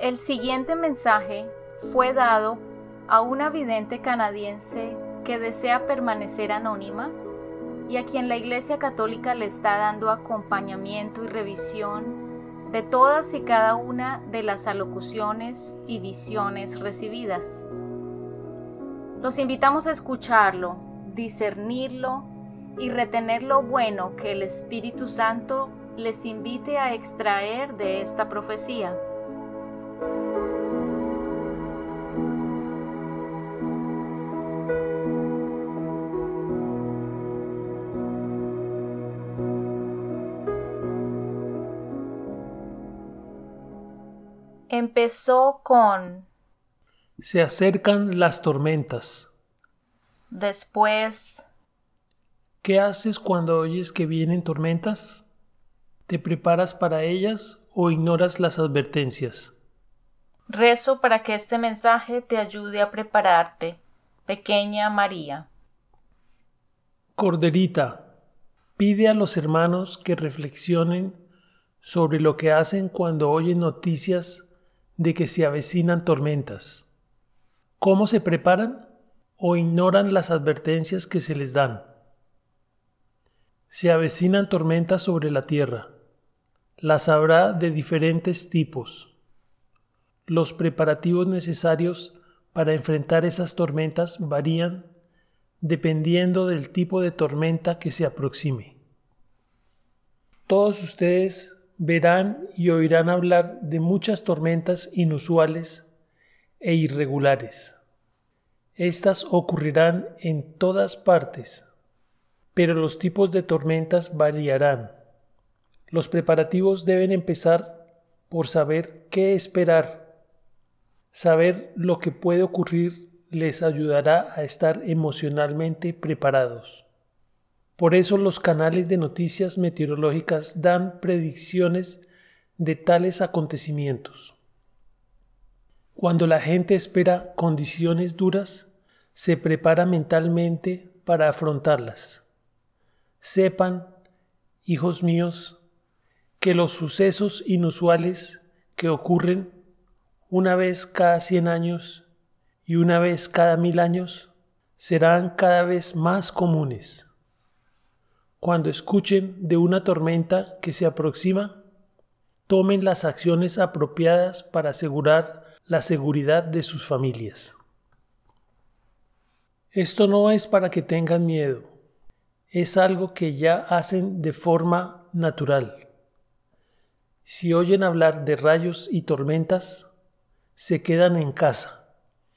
El siguiente mensaje fue dado a una vidente canadiense que desea permanecer anónima y a quien la Iglesia Católica le está dando acompañamiento y revisión de todas y cada una de las alocuciones y visiones recibidas. Los invitamos a escucharlo, discernirlo y retener lo bueno que el Espíritu Santo les invite a extraer de esta profecía. Empezó con Se acercan las tormentas. Después ¿Qué haces cuando oyes que vienen tormentas? ¿Te preparas para ellas o ignoras las advertencias? Rezo para que este mensaje te ayude a prepararte, pequeña María. Corderita, pide a los hermanos que reflexionen sobre lo que hacen cuando oyen noticias de que se avecinan tormentas. ¿Cómo se preparan? o ignoran las advertencias que se les dan. Se avecinan tormentas sobre la tierra. Las habrá de diferentes tipos. Los preparativos necesarios para enfrentar esas tormentas varían dependiendo del tipo de tormenta que se aproxime. Todos ustedes verán y oirán hablar de muchas tormentas inusuales e irregulares. Estas ocurrirán en todas partes, pero los tipos de tormentas variarán. Los preparativos deben empezar por saber qué esperar. Saber lo que puede ocurrir les ayudará a estar emocionalmente preparados. Por eso los canales de noticias meteorológicas dan predicciones de tales acontecimientos. Cuando la gente espera condiciones duras, se prepara mentalmente para afrontarlas. Sepan, hijos míos, que los sucesos inusuales que ocurren una vez cada cien años y una vez cada mil años serán cada vez más comunes cuando escuchen de una tormenta que se aproxima, tomen las acciones apropiadas para asegurar la seguridad de sus familias. Esto no es para que tengan miedo, es algo que ya hacen de forma natural. Si oyen hablar de rayos y tormentas, se quedan en casa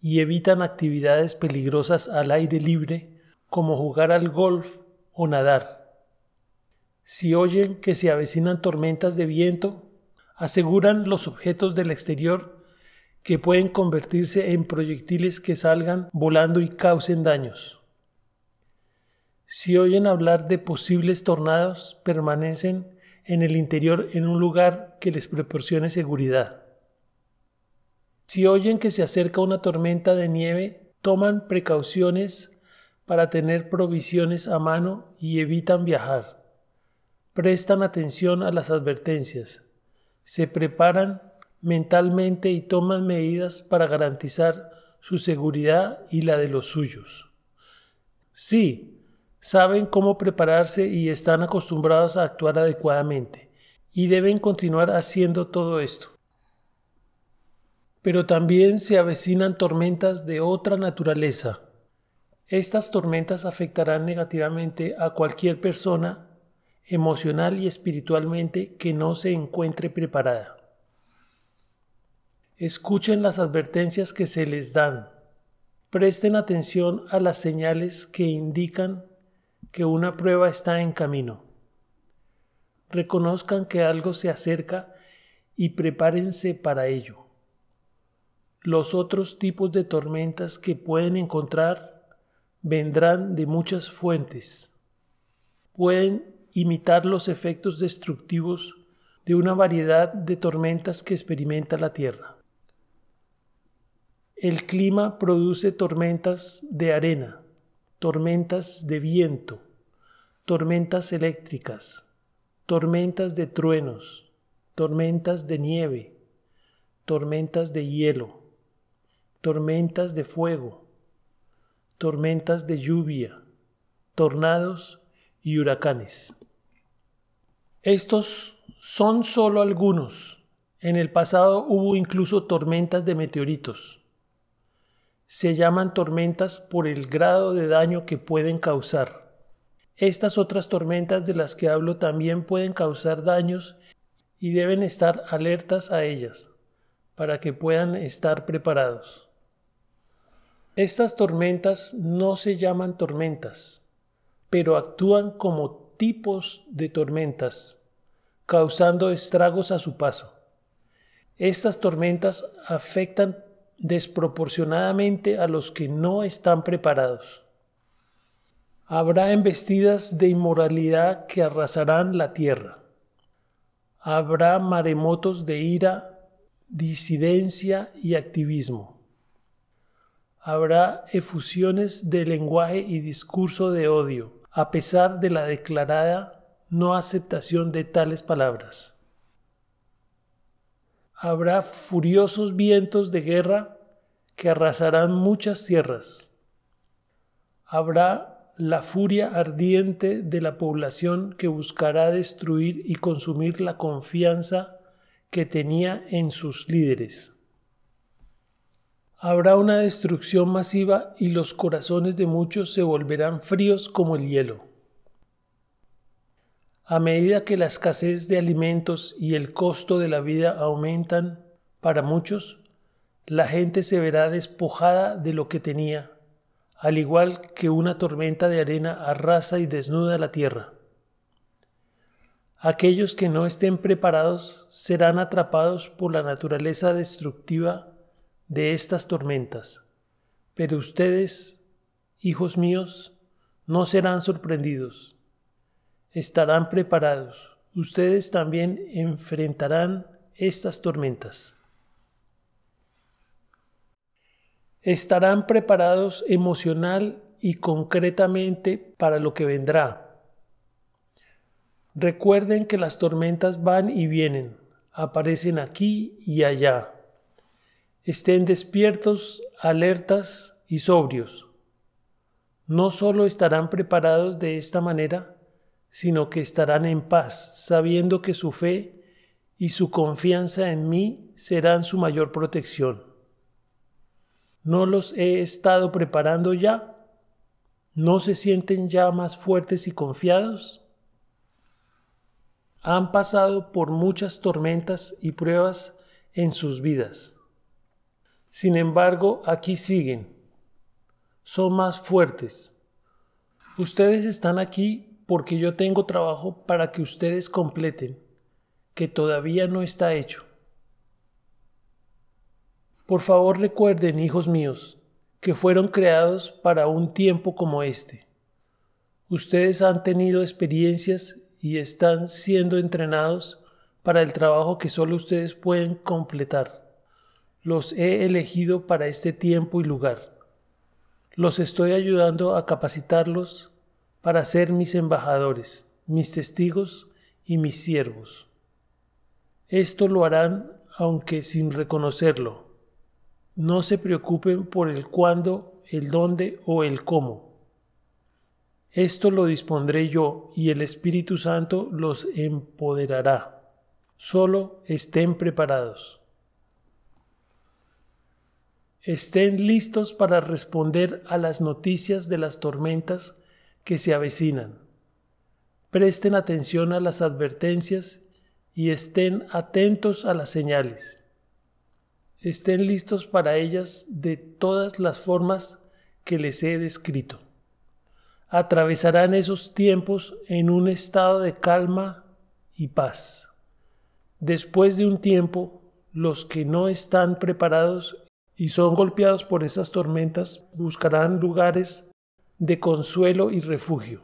y evitan actividades peligrosas al aire libre como jugar al golf o nadar. Si oyen que se avecinan tormentas de viento, aseguran los objetos del exterior que pueden convertirse en proyectiles que salgan volando y causen daños. Si oyen hablar de posibles tornados, permanecen en el interior en un lugar que les proporcione seguridad. Si oyen que se acerca una tormenta de nieve, toman precauciones para tener provisiones a mano y evitan viajar prestan atención a las advertencias, se preparan mentalmente y toman medidas para garantizar su seguridad y la de los suyos. Sí, saben cómo prepararse y están acostumbrados a actuar adecuadamente, y deben continuar haciendo todo esto. Pero también se avecinan tormentas de otra naturaleza. Estas tormentas afectarán negativamente a cualquier persona emocional y espiritualmente que no se encuentre preparada. Escuchen las advertencias que se les dan. Presten atención a las señales que indican que una prueba está en camino. Reconozcan que algo se acerca y prepárense para ello. Los otros tipos de tormentas que pueden encontrar vendrán de muchas fuentes. Pueden imitar los efectos destructivos de una variedad de tormentas que experimenta la Tierra. El clima produce tormentas de arena, tormentas de viento, tormentas eléctricas, tormentas de truenos, tormentas de nieve, tormentas de hielo, tormentas de fuego, tormentas de lluvia, tornados y huracanes. Estos son solo algunos. En el pasado hubo incluso tormentas de meteoritos. Se llaman tormentas por el grado de daño que pueden causar. Estas otras tormentas de las que hablo también pueden causar daños y deben estar alertas a ellas para que puedan estar preparados. Estas tormentas no se llaman tormentas, pero actúan como tipos de tormentas, causando estragos a su paso. Estas tormentas afectan desproporcionadamente a los que no están preparados. Habrá embestidas de inmoralidad que arrasarán la tierra. Habrá maremotos de ira, disidencia y activismo. Habrá efusiones de lenguaje y discurso de odio a pesar de la declarada no aceptación de tales palabras. Habrá furiosos vientos de guerra que arrasarán muchas tierras. Habrá la furia ardiente de la población que buscará destruir y consumir la confianza que tenía en sus líderes. Habrá una destrucción masiva y los corazones de muchos se volverán fríos como el hielo. A medida que la escasez de alimentos y el costo de la vida aumentan para muchos, la gente se verá despojada de lo que tenía, al igual que una tormenta de arena arrasa y desnuda la tierra. Aquellos que no estén preparados serán atrapados por la naturaleza destructiva de estas tormentas. Pero ustedes, hijos míos, no serán sorprendidos. Estarán preparados. Ustedes también enfrentarán estas tormentas. Estarán preparados emocional y concretamente para lo que vendrá. Recuerden que las tormentas van y vienen, aparecen aquí y allá estén despiertos, alertas y sobrios. No solo estarán preparados de esta manera, sino que estarán en paz, sabiendo que su fe y su confianza en mí serán su mayor protección. ¿No los he estado preparando ya? ¿No se sienten ya más fuertes y confiados? Han pasado por muchas tormentas y pruebas en sus vidas sin embargo, aquí siguen. Son más fuertes. Ustedes están aquí porque yo tengo trabajo para que ustedes completen, que todavía no está hecho. Por favor recuerden, hijos míos, que fueron creados para un tiempo como este. Ustedes han tenido experiencias y están siendo entrenados para el trabajo que solo ustedes pueden completar. Los he elegido para este tiempo y lugar. Los estoy ayudando a capacitarlos para ser mis embajadores, mis testigos y mis siervos. Esto lo harán aunque sin reconocerlo. No se preocupen por el cuándo, el dónde o el cómo. Esto lo dispondré yo y el Espíritu Santo los empoderará. Solo estén preparados estén listos para responder a las noticias de las tormentas que se avecinan. Presten atención a las advertencias y estén atentos a las señales. Estén listos para ellas de todas las formas que les he descrito. Atravesarán esos tiempos en un estado de calma y paz. Después de un tiempo, los que no están preparados y son golpeados por esas tormentas, buscarán lugares de consuelo y refugio.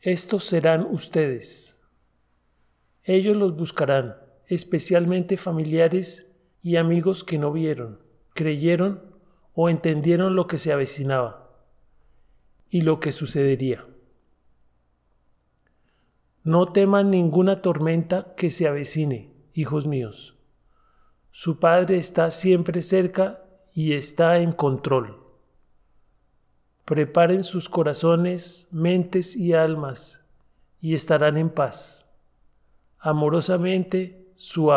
Estos serán ustedes. Ellos los buscarán, especialmente familiares y amigos que no vieron, creyeron o entendieron lo que se avecinaba y lo que sucedería. No teman ninguna tormenta que se avecine, hijos míos su Padre está siempre cerca y está en control. Preparen sus corazones, mentes y almas y estarán en paz. Amorosamente, su